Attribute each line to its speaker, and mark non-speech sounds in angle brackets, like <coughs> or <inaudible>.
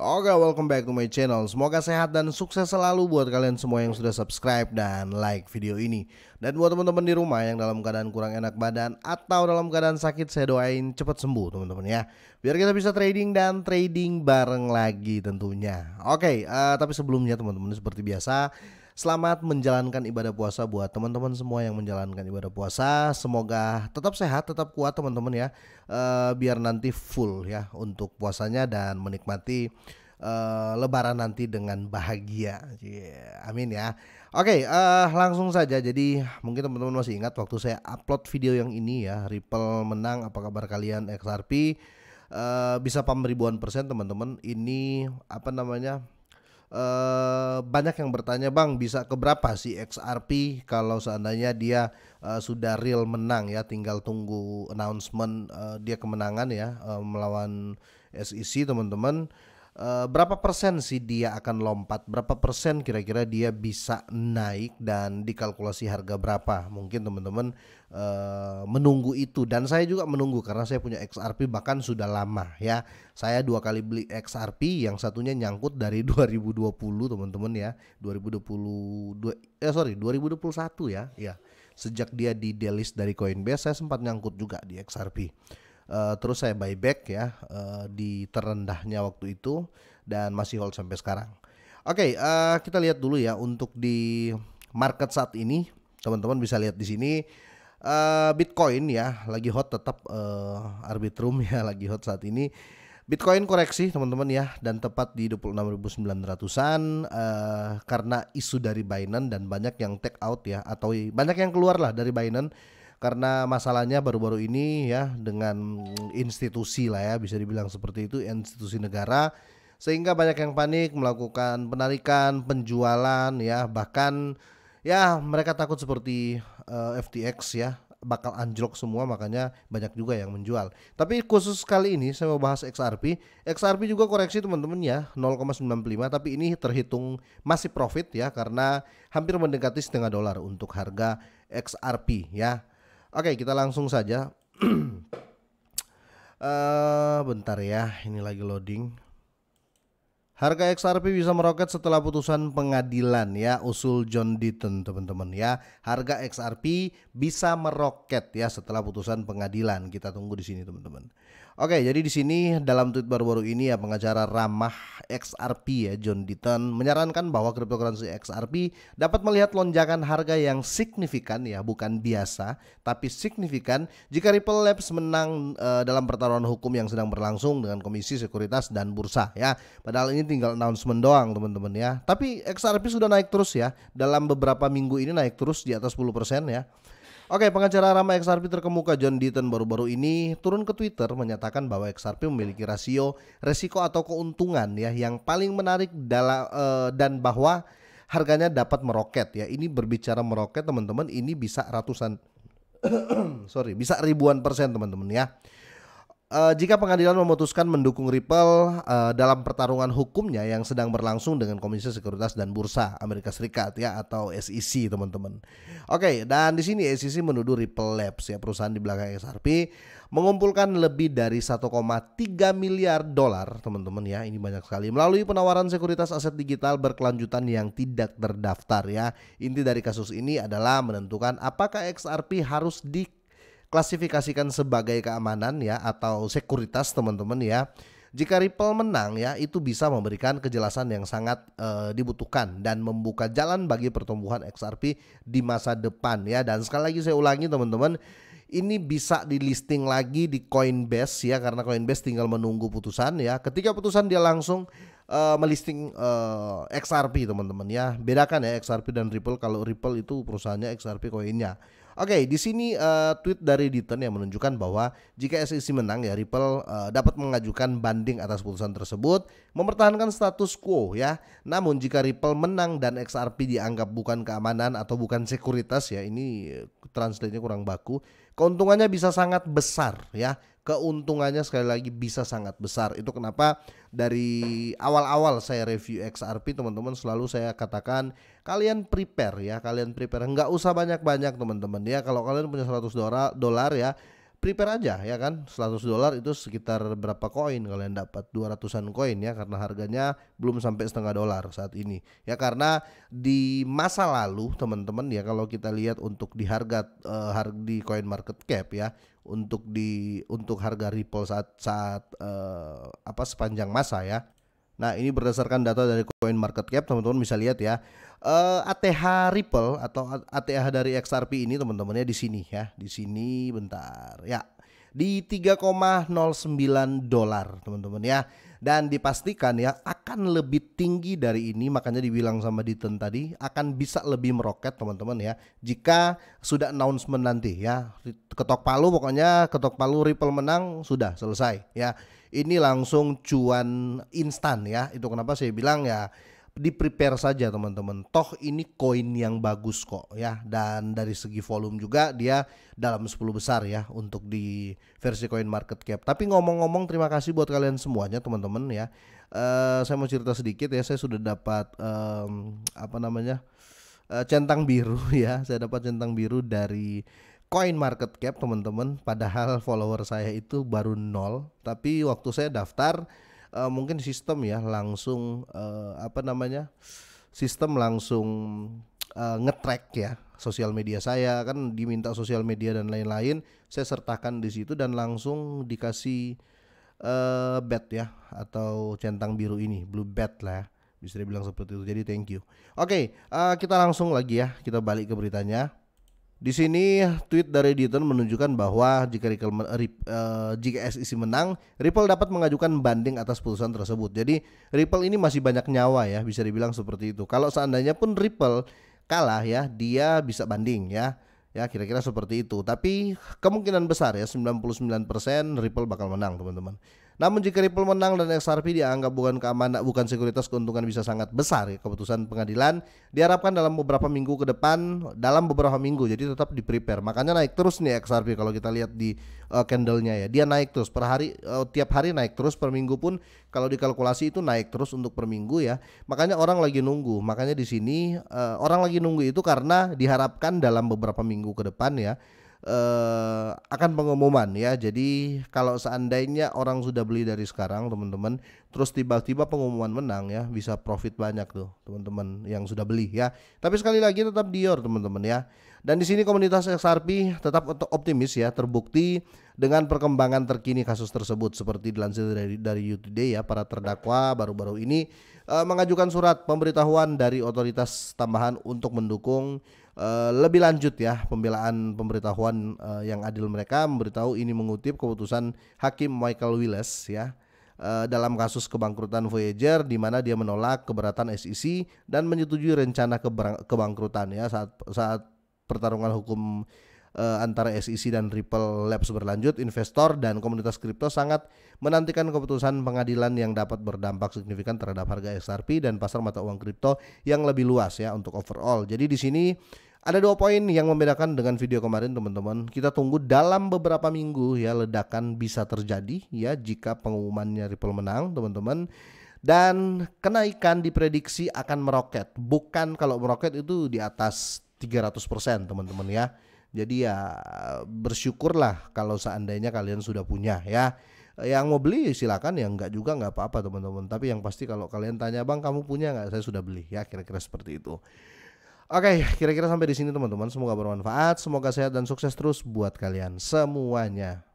Speaker 1: Oke, welcome back to my channel. Semoga sehat dan sukses selalu buat kalian semua yang sudah subscribe dan like video ini. Dan buat teman-teman di rumah yang dalam keadaan kurang enak badan atau dalam keadaan sakit, saya doain cepat sembuh teman-teman ya. Biar kita bisa trading dan trading bareng lagi tentunya. Oke, uh, tapi sebelumnya teman-teman seperti biasa Selamat menjalankan ibadah puasa buat teman-teman semua yang menjalankan ibadah puasa. Semoga tetap sehat, tetap kuat teman-teman ya. E, biar nanti full ya untuk puasanya dan menikmati e, lebaran nanti dengan bahagia. Yeah, amin ya. Oke, okay, uh, eh, langsung saja. Jadi mungkin teman-teman masih ingat waktu saya upload video yang ini ya, Ripple menang. Apa kabar kalian XRP? Uh, bisa pam ribuan persen teman-teman. Ini apa namanya? Eh, banyak yang bertanya bang bisa keberapa sih XRP kalau seandainya dia uh, sudah real menang ya tinggal tunggu announcement uh, dia kemenangan ya uh, melawan SEC teman-teman Eh, berapa persen sih dia akan lompat? Berapa persen kira-kira dia bisa naik dan dikalkulasi harga berapa? Mungkin teman-teman uh, menunggu itu dan saya juga menunggu karena saya punya XRP bahkan sudah lama ya. Saya dua kali beli XRP, yang satunya nyangkut dari 2020 <laughs> teman-teman ya. 2020 dua, eh sorry 2021 ya, ya. Sejak dia di delist dari Coinbase saya sempat nyangkut juga di XRP. Eh, terus saya buyback ya uh, di terendahnya waktu itu dan masih hold sampai sekarang. Oke, okay, uh, eh, kita lihat dulu ya untuk di market saat ini, teman-teman bisa lihat di sini uh, Bitcoin ya lagi hot tetap uh, arbitrum ya <laughs> lagi hot saat ini. Bitcoin koreksi teman-teman ya dan tepat di 26.900-an uh, karena isu dari Binance dan banyak yang take out ya atau banyak yang keluar lah dari Binance karena masalahnya baru-baru ini ya dengan institusi lah ya bisa dibilang seperti itu institusi negara sehingga banyak yang panik melakukan penarikan, penjualan ya, bahkan ya mereka takut seperti uh, eh, FTX ya bakal anjlok semua makanya banyak juga yang menjual. Tapi khusus kali ini saya mau bahas XRP. XRP juga koreksi teman-teman ya 0,95 tapi ini terhitung masih profit ya karena hampir mendekati setengah dolar untuk harga XRP ya. Oke, kita langsung saja. uh, <clears throat> bentar ya, ini lagi loading. Harga XRP bisa meroket setelah putusan pengadilan ya, usul John Deaton teman-teman ya. Harga XRP bisa meroket ya setelah putusan pengadilan. Kita tunggu di sini teman-teman. Oke, jadi di sini dalam tweet baru-baru ini ya pengacara ramah XRP ya John Deaton menyarankan bahwa cryptocurrency XRP dapat melihat lonjakan harga yang signifikan ya, bukan biasa tapi signifikan jika Ripple Labs menang e, dalam pertarungan hukum yang sedang berlangsung dengan Komisi Sekuritas dan Bursa ya. Padahal ini tinggal announcement doang teman-teman ya. Tapi XRP sudah naik terus ya. Dalam beberapa minggu ini naik terus di atas 10% ya. Oke, pengacara Rama XRP terkemuka John Deaton baru-baru ini turun ke Twitter menyatakan bahwa XRP memiliki rasio resiko atau keuntungan ya yang paling menarik dalam uh, eh, dan bahwa harganya dapat meroket ya. Ini berbicara meroket teman-teman, ini bisa ratusan <coughs> sorry, bisa ribuan persen teman-teman ya. Uh, jika pengadilan memutuskan mendukung Ripple uh, dalam pertarungan hukumnya yang sedang berlangsung dengan Komisi Sekuritas dan Bursa Amerika Serikat ya atau SEC teman-teman. Oke, okay, dan di sini SEC menuduh Ripple Labs ya perusahaan di belakang XRP mengumpulkan lebih dari 1,3 miliar dolar teman-teman ya. Ini banyak sekali melalui penawaran sekuritas aset digital berkelanjutan yang tidak terdaftar ya. Inti dari kasus ini adalah menentukan apakah XRP harus di klasifikasikan sebagai keamanan ya atau sekuritas teman-teman ya. Jika Ripple menang ya itu bisa memberikan kejelasan yang sangat e, dibutuhkan dan membuka jalan bagi pertumbuhan XRP di masa depan ya dan sekali lagi saya ulangi teman-teman ini bisa di listing lagi di Coinbase ya karena Coinbase tinggal menunggu putusan ya. Ketika putusan dia langsung uh, melisting uh, eh, XRP teman-teman ya. Bedakan ya XRP dan Ripple kalau Ripple itu perusahaannya XRP koinnya. Oke, okay, di sini uh, tweet dari Ditten yang menunjukkan bahwa jika SEC menang ya Ripple uh, dapat mengajukan banding atas putusan tersebut, mempertahankan status quo ya. Namun jika Ripple menang dan XRP dianggap bukan keamanan atau bukan sekuritas ya, ini eh, translate-nya kurang baku, Keuntungannya bisa sangat besar ya. Keuntungannya sekali lagi bisa sangat besar. Itu kenapa dari awal-awal saya review XRP teman-teman selalu saya katakan kalian prepare ya, kalian prepare. Nggak usah banyak-banyak teman-teman ya. Kalau kalian punya 100 dolar ya prepare aja ya kan 100 dolar itu sekitar berapa koin kalian dapat 200-an koin ya karena harganya belum sampai setengah dolar saat ini ya karena di masa lalu teman-teman ya kalau kita lihat untuk di harga uh, di coin market cap ya untuk di untuk harga Ripple saat saat uh, apa sepanjang masa ya Nah, ini berdasarkan data dari Coin Market Cap teman-teman bisa lihat ya. Uh, eh, ATH Ripple atau ATH dari XRP ini teman-temannya di sini ya, di sini bentar. Ya, di 3,09 dolar, teman-teman ya dan dipastikan ya akan lebih tinggi dari ini makanya dibilang sama Diten tadi akan bisa lebih meroket teman-teman ya jika sudah announcement nanti ya ketok palu pokoknya ketok palu Ripple menang sudah selesai ya ini langsung cuan instan ya itu kenapa saya bilang ya di prepare saja teman-teman. Toh ini koin yang bagus kok ya dan dari segi volume juga dia dalam 10 besar ya untuk di versi koin market cap. Tapi ngomong-ngomong terima kasih buat kalian semuanya teman-teman ya. Uh, saya mau cerita sedikit ya saya sudah dapat um, apa namanya? Uh, centang biru <laughs> ya. Saya dapat centang biru dari Coin market cap teman-teman padahal follower saya itu baru nol tapi waktu saya daftar Eh, mungkin sistem ya langsung uh, apa namanya sistem langsung uh, ngetrack ya sosial media saya kan diminta sosial media dan lain-lain saya sertakan di situ dan langsung dikasih uh, bet ya atau centang biru ini blue bet lah ya. bisa dibilang seperti itu jadi thank you oke okay, uh, kita langsung lagi ya kita balik ke beritanya di sini tweet dari Ditton menunjukkan bahwa jika eh, jika SEC menang, Ripple dapat mengajukan banding atas putusan tersebut. Jadi Ripple ini masih banyak nyawa ya, bisa dibilang seperti itu. Kalau seandainya pun Ripple kalah ya, dia bisa banding ya. Ya kira-kira seperti itu. Tapi kemungkinan besar ya 99% Ripple bakal menang, teman-teman. Namun jika Ripple menang dan XRP dianggap bukan keamanan, bukan sekuritas keuntungan bisa sangat besar. Ya. Keputusan pengadilan diharapkan dalam beberapa minggu ke depan, dalam beberapa minggu. Jadi tetap di prepare. Makanya naik terus nih XRP kalau kita lihat di uh, candlenya ya. Dia naik terus per hari, uh, tiap hari naik terus per minggu pun kalau dikalkulasi itu naik terus untuk per minggu ya. Makanya orang lagi nunggu. Makanya di sini uh, orang lagi nunggu itu karena diharapkan dalam beberapa minggu ke depan ya Eh, akan pengumuman ya. Jadi kalau seandainya orang sudah beli dari sekarang, teman-teman, terus tiba-tiba pengumuman menang ya bisa profit banyak tuh teman-teman yang sudah beli ya. Tapi sekali lagi tetap Dior teman-teman ya. Dan di sini komunitas XRP tetap optimis ya terbukti dengan perkembangan terkini kasus tersebut seperti dilansir dari dari UTD ya para terdakwa baru-baru ini uh, mengajukan surat pemberitahuan dari otoritas tambahan untuk mendukung uh, lebih lanjut ya pembelaan pemberitahuan uh, yang adil mereka memberitahu ini mengutip keputusan hakim Michael Willis ya Eh, dalam kasus kebangkrutan Voyager di mana dia menolak keberatan SEC dan menyetujui rencana kebangkrutan ya saat saat pertarungan hukum uh, antara SEC dan Ripple Labs berlanjut, investor dan komunitas kripto sangat menantikan keputusan pengadilan yang dapat berdampak signifikan terhadap harga XRP dan pasar mata uang kripto yang lebih luas ya untuk overall. Jadi di sini ada dua poin yang membedakan dengan video kemarin teman-teman. Kita tunggu dalam beberapa minggu ya ledakan bisa terjadi ya jika pengumumannya Ripple menang teman-teman. Dan kenaikan diprediksi akan meroket. Bukan kalau meroket itu di atas 300% teman-teman ya. Jadi ya bersyukurlah kalau seandainya kalian sudah punya ya. Yang mau beli silakan yang enggak juga enggak apa-apa teman-teman. Tapi yang pasti kalau kalian tanya bang kamu punya enggak saya sudah beli ya kira-kira seperti itu. Oke, okay, kira-kira sampai di sini teman-teman. Semoga bermanfaat, semoga sehat dan sukses terus buat kalian semuanya.